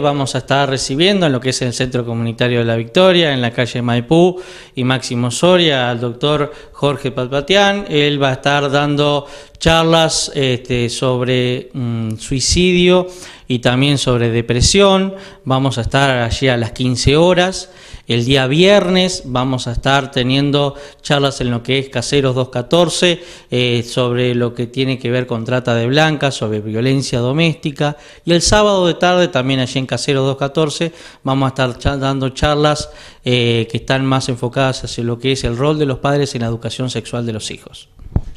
Vamos a estar recibiendo en lo que es el Centro Comunitario de la Victoria, en la calle Maipú y Máximo Soria, al doctor Jorge Palpatián. Él va a estar dando charlas este, sobre mm, suicidio y también sobre depresión. Vamos a estar allí a las 15 horas. El día viernes vamos a estar teniendo charlas en lo que es Caseros 214 eh, sobre lo que tiene que ver con trata de blancas, sobre violencia doméstica. Y el sábado de tarde también allí en Caseros 214 vamos a estar dando charlas eh, que están más enfocadas hacia lo que es el rol de los padres en la educación sexual de los hijos.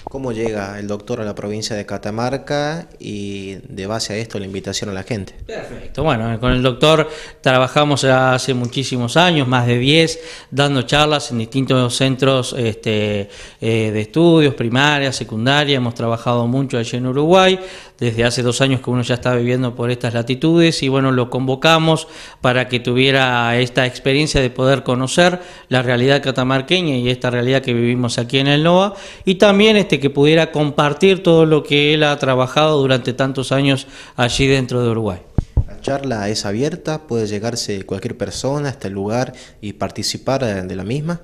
¿Cómo llega el doctor a la provincia de Catamarca y de base a esto la invitación a la gente? Perfecto, bueno, con el doctor trabajamos hace muchísimos años, más de 10, dando charlas en distintos centros este, eh, de estudios, primaria, secundaria, hemos trabajado mucho allí en Uruguay, desde hace dos años que uno ya está viviendo por estas latitudes y bueno, lo convocamos para que tuviera esta experiencia de poder conocer la realidad catamarqueña y esta realidad que vivimos aquí en el NOA y también este que pudiera compartir todo lo que él ha trabajado durante tantos años allí dentro de Uruguay. La charla es abierta, puede llegarse cualquier persona hasta el este lugar y participar eh, de la misma.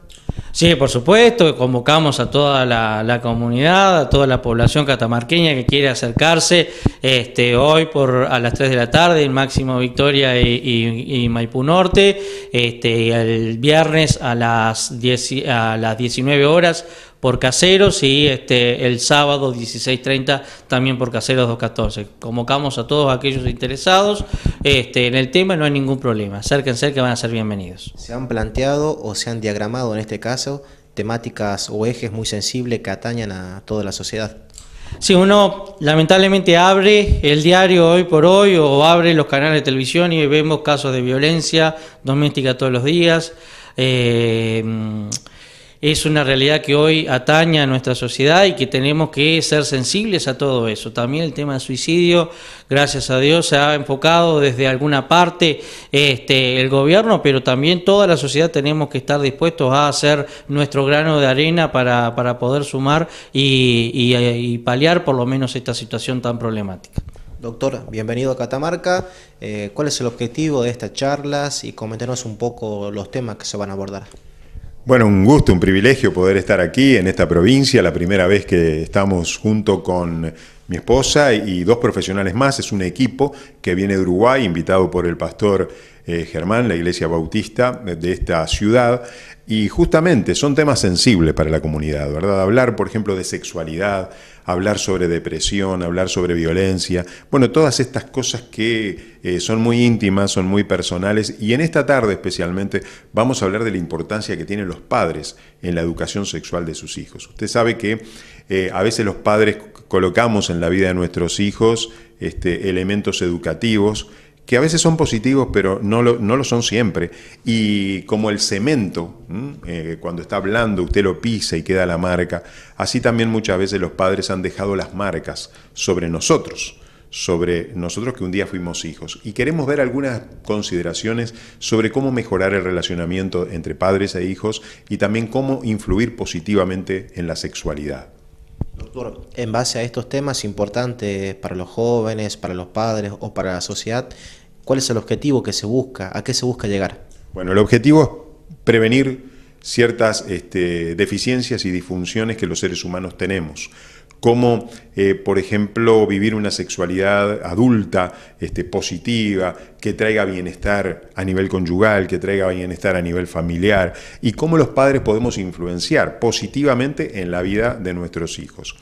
Sí, por supuesto, convocamos a toda la, comunidad, a toda la población catamarqueña que quiere acercarse este, hoy por a las 3 de la tarde en Máximo Victoria y, Maipú Norte, este, el viernes a las, 10, a las 19 horas por caseros y este, el sábado 16.30 también por caseros 2.14. Convocamos a todos aquellos interesados este, en el tema no hay ningún problema. Acérquense que van a ser bienvenidos. ¿Se han planteado o se han diagramado en este caso temáticas o ejes muy sensibles que atañan a toda la sociedad? Si uno lamentablemente abre el diario hoy por hoy o abre los canales de televisión y vemos casos de violencia doméstica todos los días. Eh, es una realidad que hoy ataña a nuestra sociedad y que tenemos que ser sensibles a todo eso. También el tema del suicidio, gracias a Dios, se ha enfocado desde alguna parte este, el gobierno, pero también toda la sociedad tenemos que estar dispuestos a hacer nuestro grano de arena para, poder sumar y, paliar por lo menos esta situación tan problemática. Doctor, bienvenido a Catamarca. Eh, ¿Cuál es el objetivo de estas charlas y comentarnos un poco los temas que se van a abordar? Bueno, un gusto, un privilegio poder estar aquí en esta provincia, la primera vez que estamos junto con mi esposa y dos profesionales más. Es un equipo que viene de Uruguay, invitado por el pastor eh, Germán, la iglesia bautista de esta ciudad. Y justamente son temas sensibles para la comunidad, ¿verdad? Hablar, por ejemplo, de sexualidad, hablar sobre depresión, hablar sobre violencia, bueno, todas estas cosas que eh, son muy íntimas, son muy personales. Y en esta tarde especialmente vamos a hablar de la importancia que tienen los padres en la educación sexual de sus hijos. Usted sabe que eh, a veces los padres colocamos en la vida de nuestros hijos este, elementos educativos que a veces son positivos, pero no lo, son siempre. Y como el cemento, eh, cuando está hablando, usted lo pisa y queda la marca, así también muchas veces los padres han dejado las marcas sobre nosotros sobre nosotros que un día fuimos hijos y queremos ver algunas consideraciones sobre cómo mejorar el relacionamiento entre padres e hijos y también cómo influir positivamente en la sexualidad. Doctor, en base a estos temas importantes para los jóvenes, para los padres o para la sociedad, ¿cuál es el objetivo que se busca? ¿A qué se busca llegar? Bueno, el objetivo es prevenir ciertas este, deficiencias y disfunciones que los seres humanos tenemos como eh, por ejemplo vivir una sexualidad adulta, este, positiva, que traiga bienestar a nivel conyugal, que traiga bienestar a nivel familiar, y cómo los padres podemos influenciar positivamente en la vida de nuestros hijos.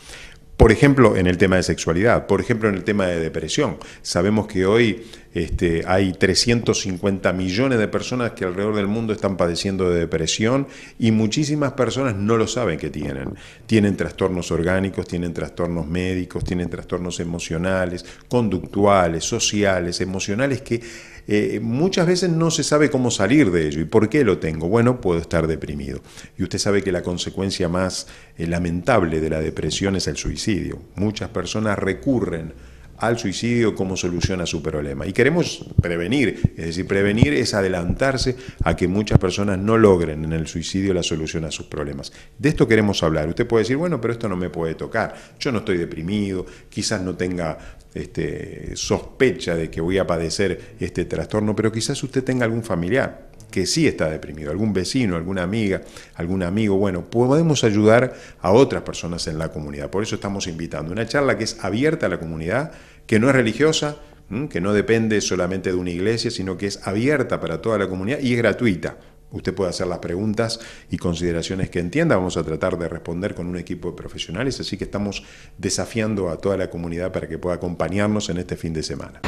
Por ejemplo, en el tema de sexualidad, por ejemplo, en el tema de depresión. Sabemos que hoy este, hay 350 millones de personas que alrededor del mundo están padeciendo de depresión y muchísimas personas no lo saben que tienen. Tienen trastornos orgánicos, tienen trastornos médicos, tienen trastornos emocionales, conductuales, sociales, emocionales que eh, muchas veces no se sabe cómo salir de ello. ¿Y por qué lo tengo? Bueno, puedo estar deprimido. Y usted sabe que la consecuencia más eh, lamentable de la depresión es el suicidio. Muchas personas recurren al suicidio como solución a su problema. Y queremos prevenir, es decir, prevenir es adelantarse a que muchas personas no logren en el suicidio la solución a sus problemas. De esto queremos hablar. Usted puede decir, bueno, pero esto no me puede tocar, yo no estoy deprimido, quizás no tenga este, sospecha de que voy a padecer este trastorno, pero quizás usted tenga algún familiar que sí está deprimido, algún vecino, alguna amiga, algún amigo, bueno, podemos ayudar a otras personas en la comunidad. Por eso estamos invitando una charla que es abierta a la comunidad, que no es religiosa, que no depende solamente de una iglesia, sino que es abierta para toda la comunidad y es gratuita. Usted puede hacer las preguntas y consideraciones que entienda. Vamos a tratar de responder con un equipo de profesionales, así que estamos desafiando a toda la comunidad para que pueda acompañarnos en este fin de semana.